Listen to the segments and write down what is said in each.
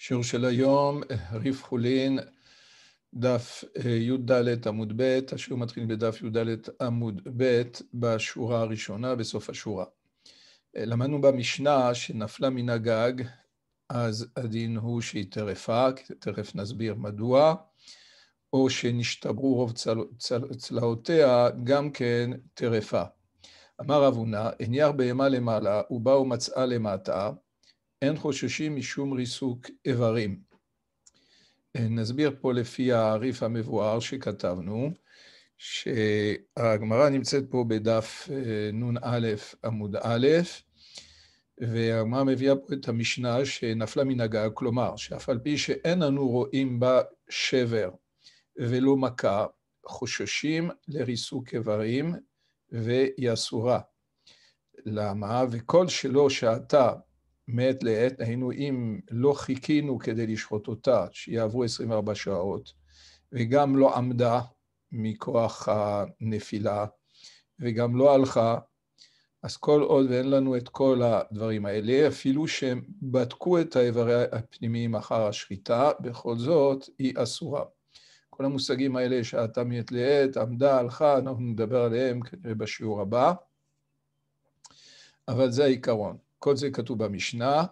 שיעור של היום, ריף חולין, דף אה, י"ד עמוד ב', השיעור מתחיל בדף י"ד עמוד ב', בשורה הראשונה, בסוף השורה. אה, למדנו במשנה שנפלה מן הגג, אז הדין הוא שהיא טרפה, תכף נסביר מדוע, או שנשתברו רוב צל... צל... צלעותיה, גם כן טרפה. אמר אבונה, הניח בהמה למעלה, ובאה ומצאה למטה, אין חוששים משום ריסוק איברים. אה, נסביר פה לפי העריף המבואר שכתבנו, שהגמרא נמצאת פה בדף אה, נ"א עמוד א', והגמרא מביאה פה את המשנה שנפלה מן הגג, כלומר, שאף על פי שאין אנו רואים בה שבר ולא מכה, חוששים לריסוק איברים והיא אסורה. למה? וכל שלא שעתה מעת לעת, היינו אם לא חיכינו כדי לשחוט אותה, שיעברו 24 שעות, וגם לא עמדה מכוח הנפילה, וגם לא הלכה, אז כל עוד ואין לנו את כל הדברים האלה, אפילו שהם בדקו את האיברי הפנימיים אחר השחיטה, בכל זאת היא אסורה. כל המושגים האלה שעתה מעת לעת, עמדה, הלכה, אנחנו נדבר עליהם כנראה בשיעור הבא, אבל זה העיקרון. כל זה כתוב במשנה,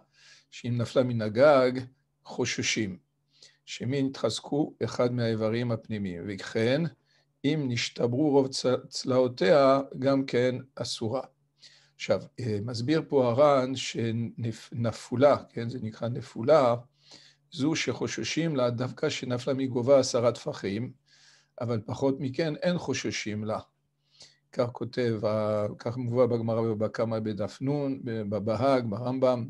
שאם נפלה מן הגג, חוששים, שמי יתחזקו אחד מהאיברים הפנימיים, וכן, אם נשתברו רוב צלעותיה, גם כן אסורה. עכשיו, אה, מסביר פה הר"ן שנפולה, כן, זה נקרא נפולה, זו שחוששים לה דווקא שנפלה מגובה עשרה טפחים, אבל פחות מכן אין חוששים לה. כך כותב, כך מובא בגמרא בבא קמא בדף נון, בבהג, ברמב"ם.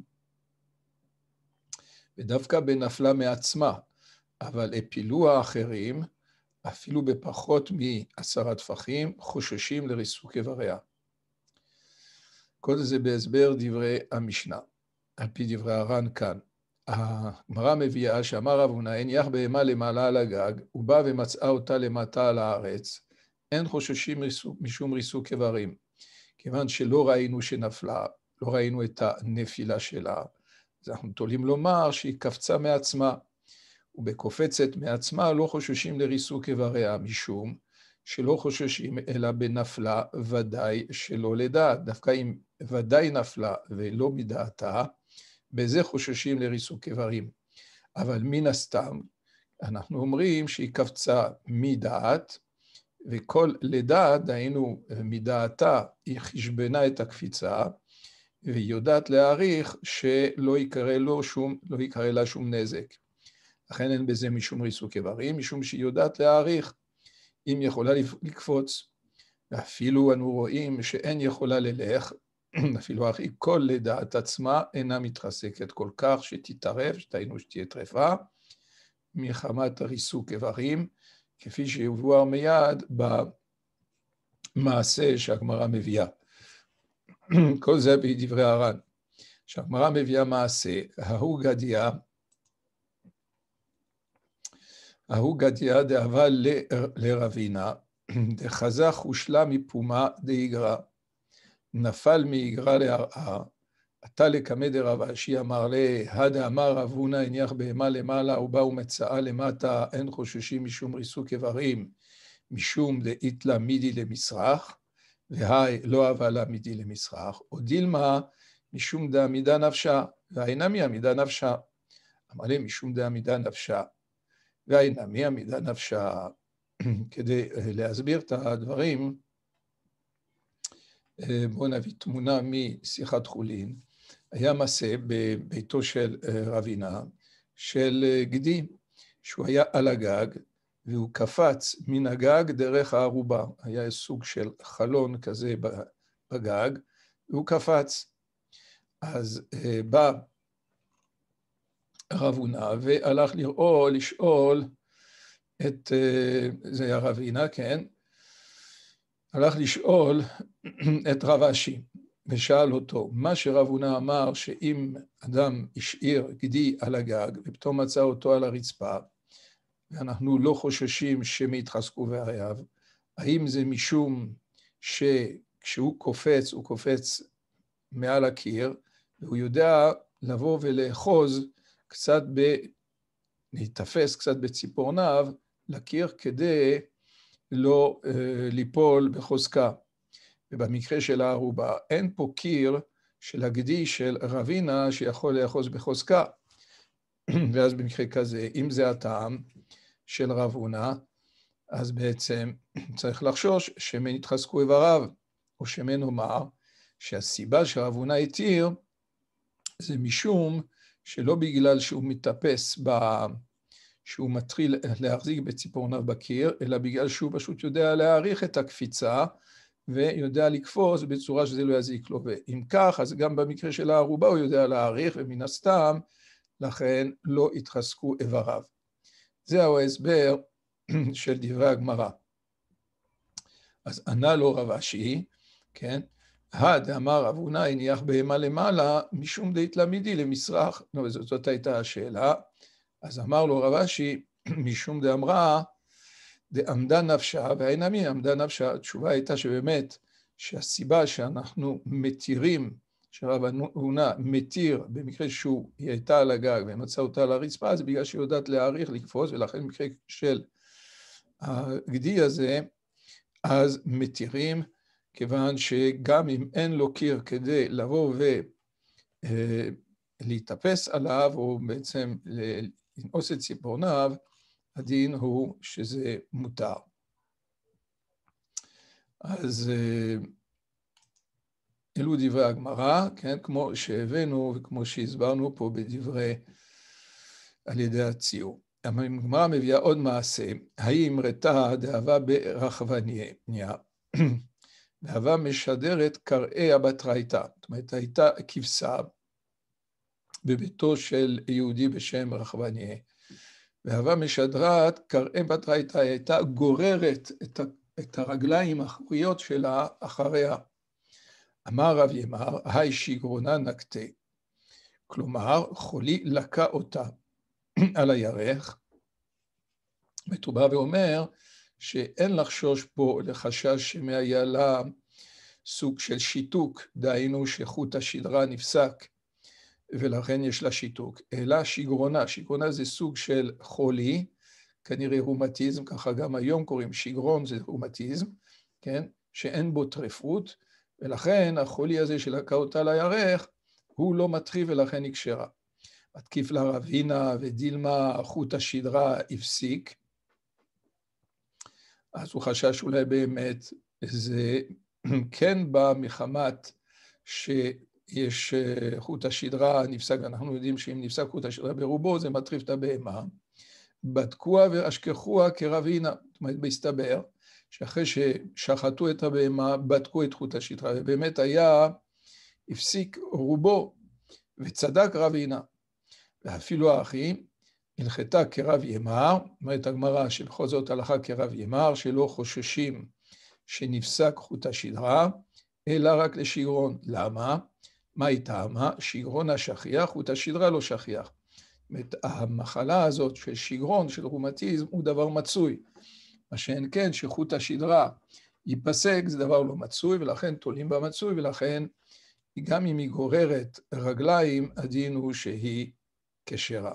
ודווקא בנפלה מעצמה, אבל הפילו האחרים, אפילו בפחות מעשרה טפחים, חוששים לריסוק איבריה. כל זה בהסבר דברי המשנה, על פי דברי הר"ן כאן. הגמרא מביאה שאמר רב הונא, הניח בהמה למעלה על הגג, הוא ומצאה אותה למטה על הארץ, אין חוששים משום ריסוק איברים, כיוון שלא ראינו שנפלה, לא ראינו את הנפילה שלה, אז אנחנו תולים לומר שהיא קפצה מעצמה, ובקופצת מעצמה לא חוששים לריסוק איבריה, משום שלא חוששים אלא בנפלה ודאי שלא לדעת. דווקא אם ודאי נפלה ולא מדעתה, בזה חוששים לריסוק איברים. אבל מן הסתם, אנחנו אומרים שהיא קפצה מדעת, וכל לידה, דהיינו מדעתה, היא חשבנה את הקפיצה, והיא יודעת להעריך שלא יקרה, לו שום, לא יקרה לה שום נזק. לכן אין בזה משום ריסוק איברים, משום שהיא יודעת להעריך אם יכולה לקפוץ. ואפילו אנו רואים שאין יכולה ללך, אפילו אחי כל לדעת עצמה אינה מתרסקת כל כך שתתערב, שתהיינו שתהיה טרפה, מחמת ריסוק איברים, כפי שיבואר מיד במעשה שהגמרא מביאה. כל זה בדברי הר"ן. כשהגמרא מביאה מעשה, ההוא גדיה, ההוא גדיה דאבה לרבינה, דחזך הושלה מפומה דאיגרא, נפל מאיגרא לערער, עתה לקמד רב אשי אמר ליה, הדה אמר רב הונא הניח בהמה למעלה ובא ומצאה למטה, אין חוששים משום ריסוק איברים, משום דאיתלה מידי למסרח, והי לא אבלה מידי למסרח, או דילמה משום דעמידה נפשה, והאינמי עמידה נפשה. אמר ליה משום דעמידה נפשה, והאינמי עמידה נפשה. כדי אה, להסביר את הדברים, אה, בואו נביא תמונה משיחת חולין. היה מעשה בביתו של אה, רבינה של אה, גדי, שהוא היה על הגג, והוא קפץ מן הגג דרך הערובה. היה סוג של חלון כזה בגג, והוא קפץ. אז אה, בא רב הונא והלך לראות, לשאול את, זה היה רב הינא, כן? הלך לשאול את רב אשי. ושאל אותו, מה שרב הונא אמר שאם אדם השאיר גדי על הגג ופתאום מצא אותו על הרצפה, ואנחנו לא חוששים שמא יתחזקו וערב, האם זה משום שכשהוא קופץ, הוא קופץ מעל הקיר, והוא יודע לבוא ולאחוז קצת ב... להיתפס קצת בציפורניו לקיר כדי לא אה, ליפול בחוזקה. ובמקרה של הוא אין פה קיר של הגדי של רבינה שיכול לאחוז בחוזקה. ואז במקרה כזה, אם זה הטעם של רב הונא, אז בעצם צריך לחשוש שמן יתחזקו איבריו, או שמן אומר שהסיבה שרב הונא התיר זה משום שלא בגלל שהוא מתאפס, ב... שהוא מתחיל להחזיק בציפורניו בקיר, אלא בגלל שהוא פשוט יודע להעריך את הקפיצה ויודע לקפוץ בצורה שזה לא יזיק לו. ואם כך, אז גם במקרה של הערובה הוא יודע להעריך, ומן הסתם, לכן לא התחזקו איבריו. זהו ההסבר של דברי הגמרא. אז ענה לו רב אשי, כן? הד אמר רב הונאי הניח בהמה למעלה משום דהתלמידי למשרח, לא, זאת, זאת הייתה השאלה. אז אמר לו רב אשי, משום דאמרה דעמדה נפשה והאין עמי עמדה נפשה, התשובה הייתה שבאמת שהסיבה שאנחנו מתירים, שרב הונא מתיר במקרה שהוא, היא הייתה על הגג ומצא אותה על הרצפה, זה בגלל שהיא יודעת להעריך, לקפוץ, ולכן במקרה של הגדי הזה, אז מתירים, כיוון שגם אם אין לו קיר כדי לבוא ולהתאפס אה, עליו, או בעצם לנעוס את ציפורניו, הדין הוא שזה מותר. אז אה, אלו דברי הגמרא, כן, כמו שהבאנו וכמו שהסברנו פה בדברי, על ידי הציור. הגמרא מביאה עוד מעשה, האם רתה דאבה ברחבניה, דאבה משדרת קראי הבת בתרייתא, זאת אומרת הייתה כבשה בביתו של יהודי בשם רחבניה, ואהבה משדרת, קראם בתרייתא, הייתה גוררת את, את הרגליים האחוריות שלה אחריה. אמר רב ימר, היי שגרונה נקטה. כלומר, חולי לקה אותה על הירך. מתובע ואומר שאין לחשוש פה לחשש שמא היה לה סוג של שיתוק, דהיינו שחוט השדרה נפסק ולכן יש לה שיתוק, אלא שגרונה. שגרונה זה סוג של חולי, כנראה רומטיזם, ככה גם היום קוראים שגרון זה רומטיזם, כן? שאין בו טרפות, ולכן החולי הזה שלקה אותה לירך, הוא לא מטריף ולכן נקשרה. התקיף לה רבינה ודילמה, חוט השדרה הפסיק, אז הוא חשש אולי באמת זה כן בא מחמת ש... יש אה, חוט השדרה נפסק, אנחנו יודעים שאם נפסק חוט השדרה ברובו זה מטריף את הבהמה. בדקוה ואשכחוה כרבינה, זאת אומרת בהסתבר שאחרי ששחטו את הבהמה בדקו את חוט השדרה ובאמת היה, הפסיק רובו וצדק רבינה. ואפילו האחים הנחתה כרב ימר, אומרת הגמרא שבכל זאת הלכה כרב ימר, שלא חוששים שנפסק חוט השדרה, אלא רק לשיגרון. למה? מה היא טעמה? שיגרון השכיח ותשדרה לא שכיח. זאת המחלה הזאת של שיגרון, של רומטיזם, הוא דבר מצוי. מה שאין כן, שחוט השדרה ייפסק, זה דבר לא מצוי, ולכן תולים בה מצוי, ולכן גם אם היא גוררת רגליים, הדין הוא שהיא כשרה.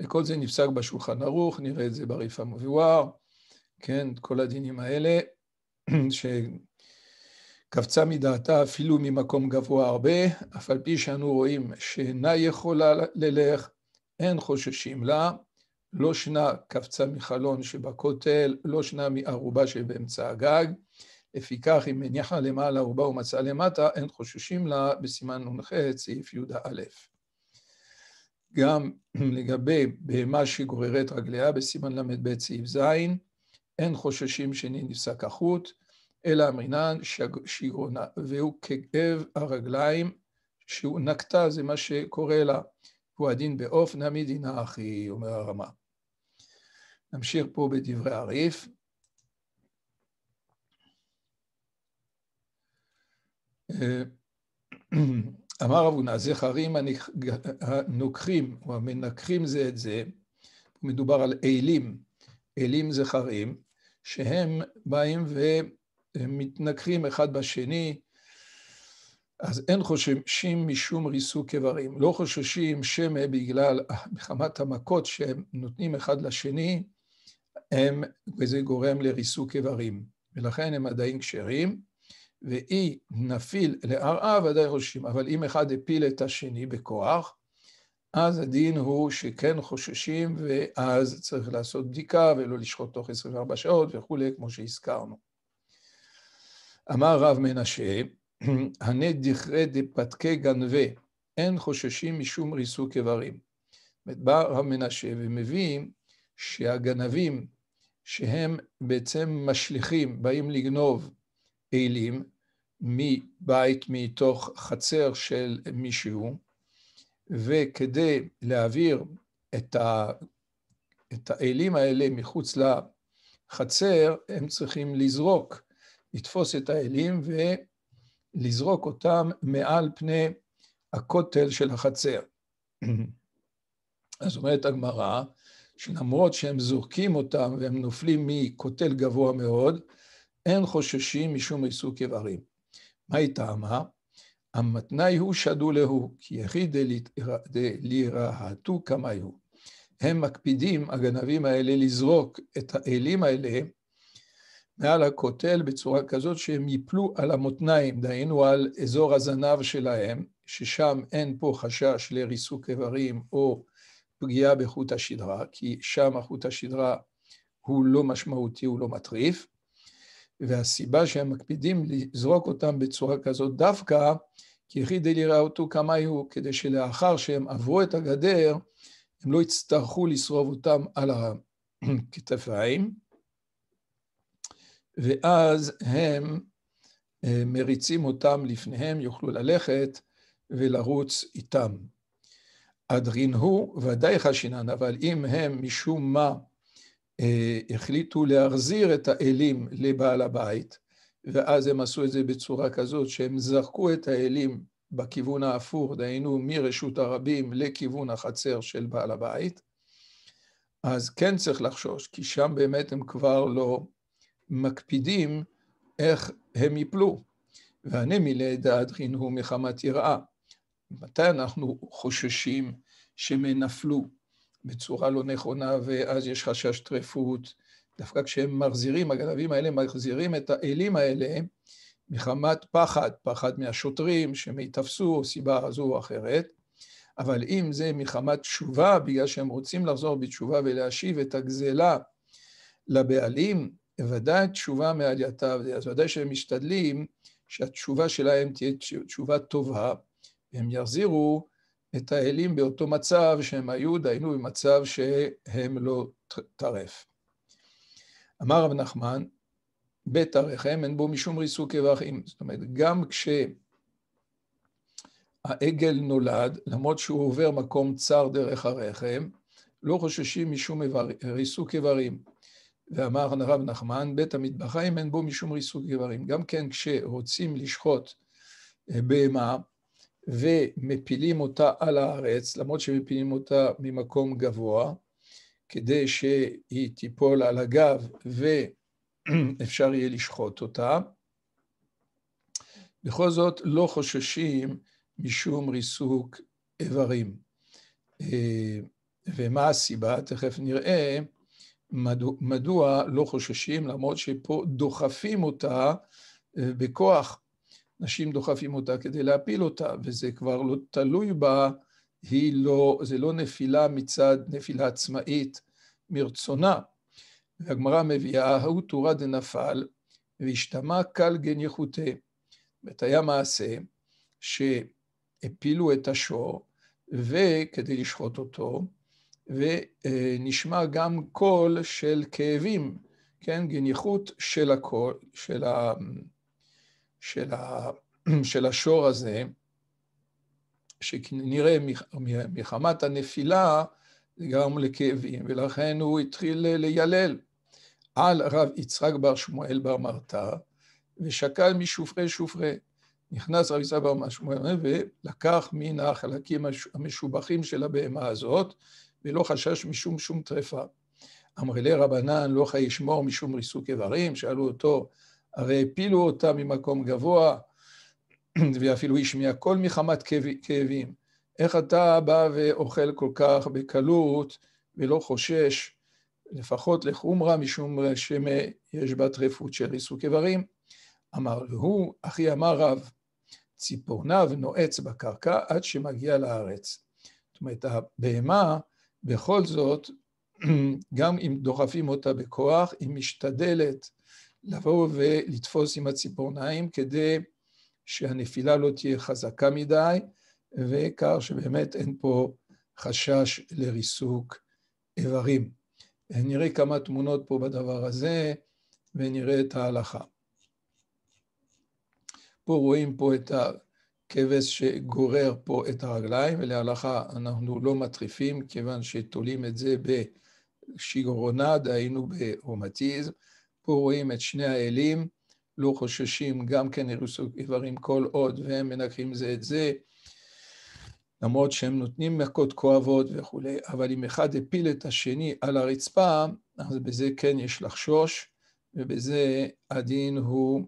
וכל זה נפסק בשולחן ערוך, נראה את זה בריף המבואר, כן, כל הדינים האלה, ש... קפצה מדעתה אפילו ממקום גבוה הרבה, אף על פי שאנו רואים שאינה יכולה ללך, אין חוששים לה, לא שנה קפצה מחלון שבכותל, לא שנה מערובה שבאמצע הגג. לפיכך, אם מניחה למעלה ערובה ומצאה למטה, אין חוששים לה, בסימן נ"ח, סעיף י"א. גם לגבי בהמה שגוררת רגליה, בסימן ל"ב סעיף ז', אין חוששים שני נפסק החוט, אלא אמרינן שיגעונה, והוא כאב הרגליים שהוא נקטה, זה מה שקורה לה, הוא הדין בעוף נמי דינה אחי, אומר הרמה. נמשיך פה בדברי הריף. אה, אמר רב הונא, זכרים הנוקחים או המנקחים זה את זה, מדובר על אלים, אלים זכרים, שהם באים ו... הם מתנכרים אחד בשני, אז אין חוששים משום ריסוק איברים. לא חוששים שמא בגלל מחמת המכות שהם נותנים אחד לשני, הם, וזה גורם לריסוק איברים. ולכן הם עדיין כשרים, ואי נפיל לערער ודאי חוששים. אבל אם אחד הפיל את השני בכוח, אז הדין הוא שכן חוששים, ואז צריך לעשות בדיקה ולא לשחוט תוך 24 שעות וכולי, כמו שהזכרנו. אמר רב מנשה, הנה דכרי דפתקי גנבי, אין חוששים משום ריסוק איברים. בא רב מנשה ומביא שהגנבים שהם בעצם משליכים, באים לגנוב אלים מבית, מתוך חצר של מישהו, וכדי להעביר את, ה... את האלים האלה מחוץ לחצר, הם צריכים לזרוק לתפוס את האלים ולזרוק אותם מעל פני הכותל של החצר. אז אומרת הגמרא, שלמרות שהם זורקים אותם והם נופלים מכותל גבוה מאוד, אין חוששים משום עיסוק איברים. היא טעמה? המתנאי הוא שדו להו, כי יחיד דלירהתו כמה הוא. הם מקפידים, הגנבים האלה, לזרוק את האלים האלה מעל הכותל בצורה כזאת שהם ייפלו על המותניים, דהיינו על אזור הזנב שלהם, ששם אין פה חשש לריסוק איברים או פגיעה בחוט השדרה, כי שם החוט השדרה הוא לא משמעותי, הוא לא מטריף. והסיבה שהם מקפידים לזרוק אותם בצורה כזאת דווקא, כי חידל יראה אותו כמה היו, כדי שלאחר שהם עברו את הגדר, הם לא יצטרכו לשרוב אותם על הכתפיים. ואז הם אה, מריצים אותם לפניהם, יוכלו ללכת ולרוץ איתם. אדרין הוא ודאי חשינן, אבל אם הם משום מה אה, החליטו להחזיר את האלים לבעל הבית, ואז הם עשו את זה בצורה כזאת שהם זרקו את האלים בכיוון ההפוך, דהיינו מרשות הרבים לכיוון החצר של בעל הבית, אז כן צריך לחשוש, כי שם באמת הם כבר לא מקפידים איך הם יפלו. ואני והנמילי דעת חינוך מחמת יראה. מתי אנחנו חוששים שהם נפלו בצורה לא נכונה ואז יש חשש טרפות? דווקא כשהם מחזירים, הגנבים האלה מחזירים את האלים האלה מחמת פחד, פחד מהשוטרים שהם יתפסו או סיבה זו או אחרת. אבל אם זה מחמת תשובה, בגלל שהם רוצים לחזור בתשובה ולהשיב את הגזלה לבעלים, ודאי תשובה מעלייתה, אז ודאי שהם משתדלים שהתשובה שלהם תהיה תשובה טובה, והם יחזירו את האלים באותו מצב שהם היו, דהיינו במצב שהם לא טרף. אמר רב נחמן, בית הרחם אין בו משום ריסוק אברכים. זאת אומרת, גם כשהעגל נולד, למרות שהוא עובר מקום צר דרך הרחם, לא חוששים משום ריסוק איברים. ואמר הרב נחמן, בית המטבחיים אין בו משום ריסוק גברים. גם כן כשרוצים לשחוט אה, בהמה ומפילים אותה על הארץ, למרות שמפילים אותה ממקום גבוה, כדי שהיא תיפול על הגב ואפשר יהיה לשחוט אותה, בכל זאת לא חוששים משום ריסוק איברים. אה, ומה הסיבה? תכף נראה. מדוע, מדוע לא חוששים, למרות שפה דוחפים אותה אה, בכוח, נשים דוחפים אותה כדי להפיל אותה, וזה כבר לא תלוי בה, היא לא, זה לא נפילה מצד נפילה עצמאית מרצונה. והגמרא מביאה, ההוא תורה דנפל, והשתמע קל גן יחוטה. זאת היה מעשה שהפילו את השור, וכדי לשחוט אותו, ונשמע גם קול של כאבים, כן, גניחות של הקול, של, ה, של, ה, של השור הזה, שכנראה מחמת הנפילה גרם לכאבים, ולכן הוא התחיל לילל על רב יצחק בר שמואל בר מרתע, ושקל משופרי שופרי. נכנס רב יצחק בר שמואל ולקח מן החלקים המשובחים של הבהמה הזאת, ולא חשש משום שום טרפה. אמרי לה רבנן, לא חי ישמור משום ריסוק איברים, שאלו אותו, הרי הפילו אותה ממקום גבוה, ואפילו השמיע קול מחמת כאבים. איך אתה בא ואוכל כל כך בקלות ולא חושש, לפחות לחומרה, משום שיש בה טרפות של ריסוק איברים? אמר הוא, אחי אמר רב, ציפורניו נועץ בקרקע עד שמגיע לארץ. זאת אומרת, הבהמה בכל זאת, גם אם דוחפים אותה בכוח, היא משתדלת לבוא ולתפוס עם הציפורניים כדי שהנפילה לא תהיה חזקה מדי, וכך שבאמת אין פה חשש לריסוק איברים. נראה כמה תמונות פה בדבר הזה, ונראה את ההלכה. פה רואים פה את ה... כבש שגורר פה את הרגליים, ולהלכה אנחנו לא מטריפים, כיוון שתולים את זה בשיגרונד, היינו בהומטיזם. פה רואים את שני האלים, לא חוששים גם כן אירוסוק איברים כל עוד, והם מנקים זה את זה. למרות שהם נותנים מכות כואבות וכולי, אבל אם אחד הפיל את השני על הרצפה, אז בזה כן יש לחשוש, ובזה הדין הוא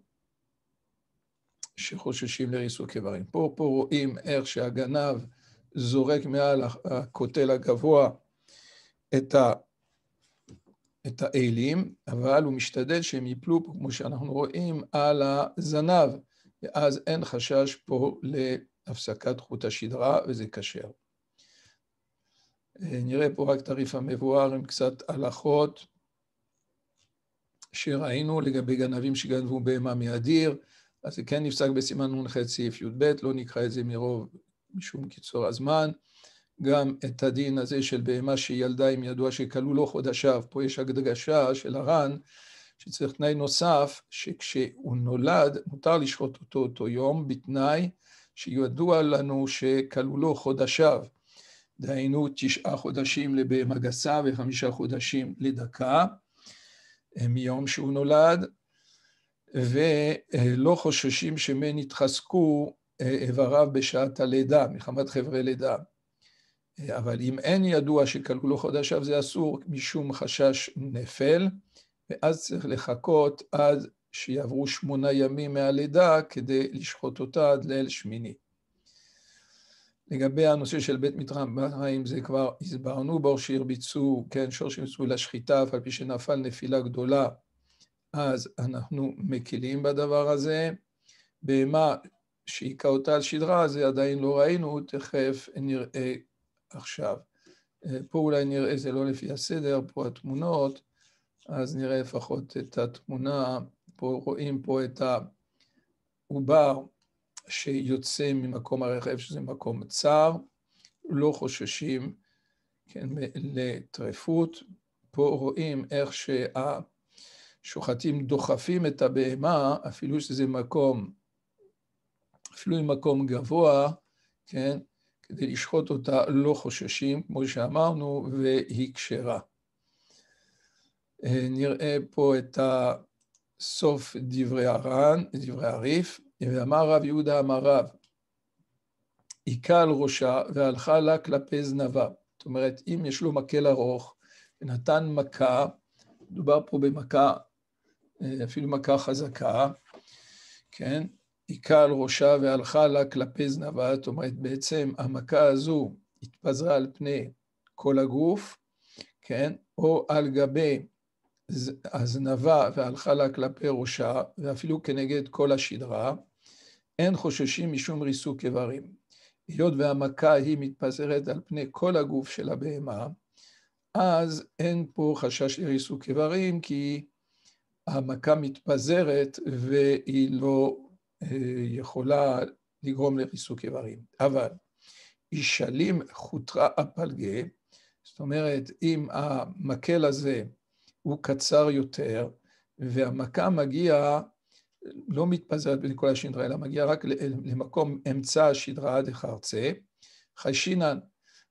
שחוששים לריסוק איברים. פה, פה רואים איך שהגנב זורק מעל הכותל הגבוה את, ה, את האלים, אבל הוא משתדל שהם ייפלו, כמו שאנחנו רואים, על הזנב, ואז אין חשש פה להפסקת חוט השדרה, וזה כשר. אה, נראה פה רק תעריף המבואר עם קצת הלכות שראינו לגבי גנבים שגנבו בהמה מהדיר, אז זה כן נפסק בסימן נ"ח סעיף י"ב, לא נקרא את זה מרוב, משום קיצור הזמן. גם את הדין הזה של בהמה שילדה עם ידוע שכלו לו לא חודשיו, פה יש הדגשה של הר"ן, שצריך תנאי נוסף, שכשהוא נולד מותר לשחוט אותו אותו יום, בתנאי שידוע לנו שכלו לו לא חודשיו. דהיינו תשעה חודשים לבהמה גסה וחמישה חודשים לדקה מיום שהוא נולד, ולא חוששים שמן יתחזקו אה, איבריו בשעת הלידה, מחמת חברי לידה. אה, אבל אם אין ידוע שכלכלו חודשיו זה אסור משום חשש נפל, ואז צריך לחכות עד שיעברו שמונה ימים מהלידה כדי לשחוט אותה עד ליל שמיני. לגבי הנושא של בית מטריים, זה כבר הסברנו, בור שהרביצו, כן, שור שהרביצו לשחיטה, אף על פי שנפל נפילה גדולה, אז אנחנו מקילים בדבר הזה. בהמה שהיכה אותה על שדרה, זה עדיין לא ראינו, תכף נראה עכשיו. פה אולי נראה, זה לא לפי הסדר, פה התמונות, אז נראה לפחות את התמונה, פה רואים פה את העובר שיוצא ממקום הרכב, שזה מקום צר, לא חוששים כן, לטרפות. פה רואים איך שה... שוחטים דוחפים את הבהמה, אפילו שזה מקום, אפילו אם מקום גבוה, כן, כדי לשחוט אותה לא חוששים, כמו שאמרנו, והיא כשרה. אה, נראה פה את סוף דברי הר"ן, דברי הריף, ואמר רב יהודה אמר רב, היכה על ראשה והלכה לה כלפי זנבה. זאת אומרת, אם יש לו מקל ארוך ונתן מכה, מדובר פה במכה אה, אפילו מכה חזקה, כן? היכה על ראשה והלכה לה כלפי זנבה, זאת אומרת, בעצם המכה הזו התפזרה על פני כל הגוף, כן? או על גבי הזנבה והלכה לה כלפי ראשה, ואפילו כנגד כל השדרה, אין חוששים משום ריסוק איברים. היות והמכה היא מתפזרת על פני כל הגוף של הבהמה, אז אין פה חשש לריסוק איברים, כי המכה מתפזרת והיא לא אה, יכולה לגרום לריסוק איברים. אבל ישלים חוטרה הפלגה, זאת אומרת, אם המקל הזה הוא קצר יותר, והמכה מגיעה, לא מתפזרת בין כל השדרה, אלא מגיעה רק למקום אמצע השדרה עד החרצה, חיישינן.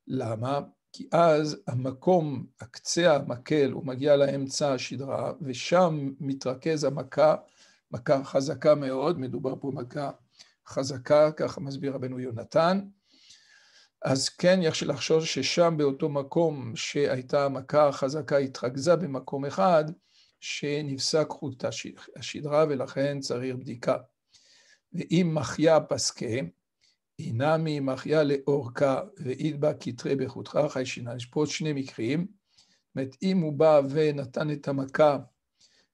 למה? כי אז המקום, הקצה המקל, הוא מגיע לאמצע השדרה, ושם מתרכז המכה, מכה חזקה מאוד, מדובר פה מכה חזקה, ככה מסביר רבנו יונתן. אז כן יש לחשוש ששם באותו מקום שהייתה המכה החזקה התרכזה במקום אחד, שנפסק חוט השדרה ולכן צריך בדיקה. ואם מחיה פסקה, אינמי מחיה לאורכה ואידבה כתרי בחוטך חי שינה. יש פה עוד שני מקרים. זאת אומרת, אם הוא בא ונתן את המכה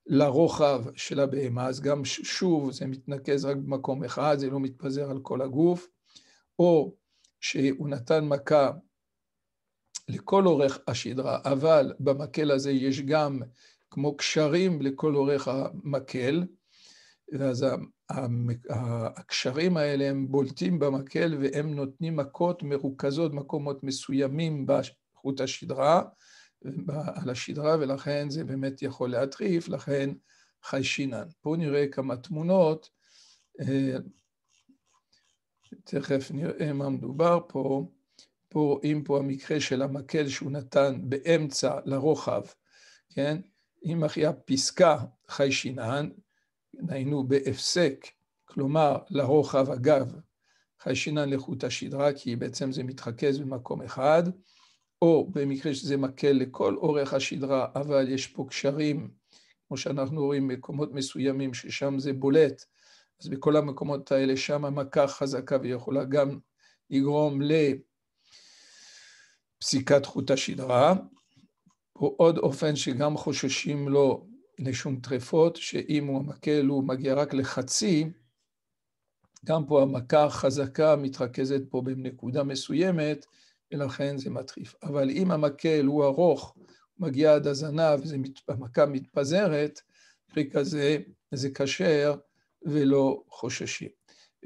לרוחב של הבהמה, אז גם שוב זה מתנקז רק במקום אחד, זה לא מתפזר על כל הגוף, או שהוא נתן מכה לכל אורך השדרה, אבל במקל הזה יש גם כמו קשרים לכל אורך המקל, ואז הקשרים האלה הם בולטים במקל והם נותנים מכות מרוכזות מקומות מסוימים בחוט השדרה, על השדרה, ולכן זה באמת יכול להטריף, לכן חיישינן. פה נראה כמה תמונות, אה, תכף נראה מה מדובר פה. פה רואים פה המקרה של המקל שהוא נתן באמצע לרוחב, כן? אם אחיה פסקה חיישינן, היינו בהפסק, כלומר לרוחב הגב, חיישינן לחוט השדרה, כי בעצם זה מתרכז במקום אחד, או במקרה שזה מקל לכל אורך השדרה, אבל יש פה קשרים, כמו שאנחנו רואים מקומות מסוימים ששם זה בולט, אז בכל המקומות האלה שם המכה חזקה ויכולה גם לגרום לפסיקת חוט השדרה. הוא עוד אופן שגם חוששים לו לשום טרפות, שאם הוא המקל הוא מגיע רק לחצי, גם פה המכה החזקה מתרכזת פה בנקודה מסוימת, ולכן זה מטריף. אבל אם המקל הוא ארוך, הוא מגיע עד הזנב, המכה מתפזרת, פרי כזה זה כשר ולא חוששים.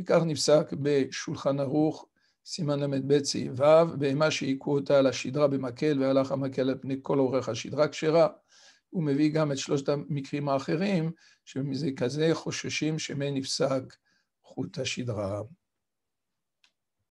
וכך נפסק בשולחן ערוך, סימן ל"ב סעיף ו', בהמה שהיכו אותה על השדרה במקל והלך המקל על פני כל אורך השדרה כשרה, הוא מביא גם את שלושת המקרים האחרים, שמזה כזה חוששים שמא נפסק חוט השדרה.